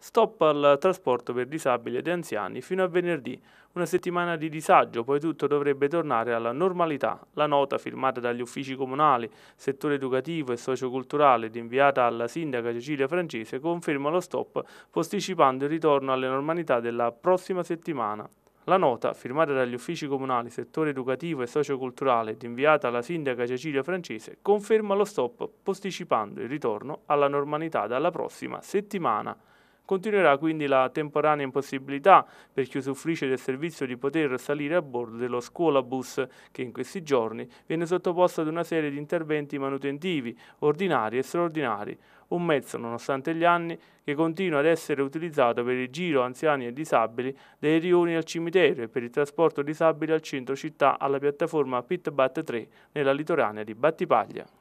Stop al trasporto per disabili ed anziani fino a venerdì. Una settimana di disagio, poi tutto dovrebbe tornare alla normalità. La nota firmata dagli uffici comunali, settore educativo e socioculturale ed inviata alla sindaca Cecilia Francese conferma lo stop, posticipando il ritorno alle normalità della prossima settimana. La nota, firmata dagli uffici comunali, settore educativo e socioculturale ed inviata alla sindaca Cecilia Francese, conferma lo stop, posticipando il ritorno alla normalità dalla prossima settimana. Continuerà quindi la temporanea impossibilità per chi usufruisce del servizio di poter salire a bordo dello scuolabus che in questi giorni viene sottoposto ad una serie di interventi manutentivi, ordinari e straordinari. Un mezzo, nonostante gli anni, che continua ad essere utilizzato per il giro anziani e disabili, dei rioni al cimitero e per il trasporto disabili al centro città alla piattaforma Pitbat 3 nella litoranea di Battipaglia.